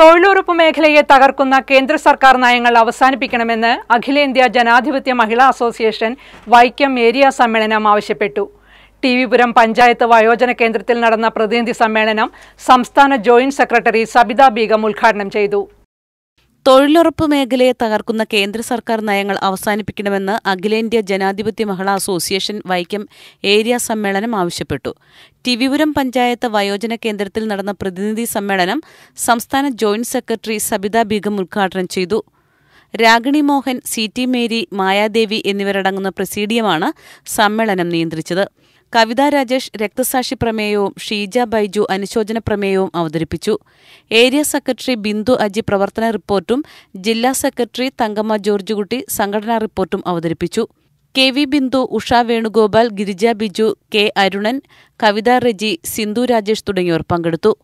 തൊഴിലുറപ്പ് മേഖലയെ തകർക്കുന്ന കേന്ദ്ര സർക്കാർ നയങ്ങൾ അവസാനിപ്പിക്കണമെന്ന് അഖിലേന്ത്യാ ജനാധിപത്യ മഹിളാ അസോസിയേഷൻ വൈക്കം ഏരിയ സമ്മേളനം ആവശ്യപ്പെട്ടു ടി പുരം പഞ്ചായത്ത് വയോജന കേന്ദ്രത്തിൽ നടന്ന പ്രതിനിധി സമ്മേളനം സംസ്ഥാന ജോയിന്റ് സെക്രട്ടറി സബിത ബീഗം ഉദ്ഘാടനം ചെയ്തു തൊഴിലുറപ്പ് മേഖലയെ തകർക്കുന്ന കേന്ദ്ര സർക്കാർ നയങ്ങൾ അവസാനിപ്പിക്കണമെന്ന് അഖിലേന്ത്യാ ജനാധിപത്യ മഹിളാ അസോസിയേഷൻ വൈക്കം ഏരിയ സമ്മേളനം ആവശ്യപ്പെട്ടു ടിവിപുരം പഞ്ചായത്ത് വയോജന കേന്ദ്രത്തിൽ നടന്ന പ്രതിനിധി സമ്മേളനം സംസ്ഥാന ജോയിന്റ് സെക്രട്ടറി സബിത ബീഗം ഉദ്ഘാടനം ചെയ്തു രാഗിണി മോഹൻ സി ടി മേരി മായാദേവി എന്നിവരടങ്ങുന്ന പ്രസീഡിയമാണ് സമ്മേളനം നിയന്ത്രിച്ചത് കവിതാ രാജേഷ് രക്തസാക്ഷി പ്രമേയവും ഷീജ ബൈജു അനുശോചന പ്രമേയവും അവതരിപ്പിച്ചു ഏരിയ സെക്രട്ടറി ബിന്ദു അജി പ്രവർത്തന റിപ്പോർട്ടും ജില്ലാ സെക്രട്ടറി തങ്കമ്മ ജോർജുകുട്ടി സംഘടനാ റിപ്പോർട്ടും അവതരിപ്പിച്ചു K V Bindu Usha Venugopal Girija Biju K Arunan Kavitha Reji Sindhu Rajesh തുടങ്ങിയവർ പങ്കെടുത്തു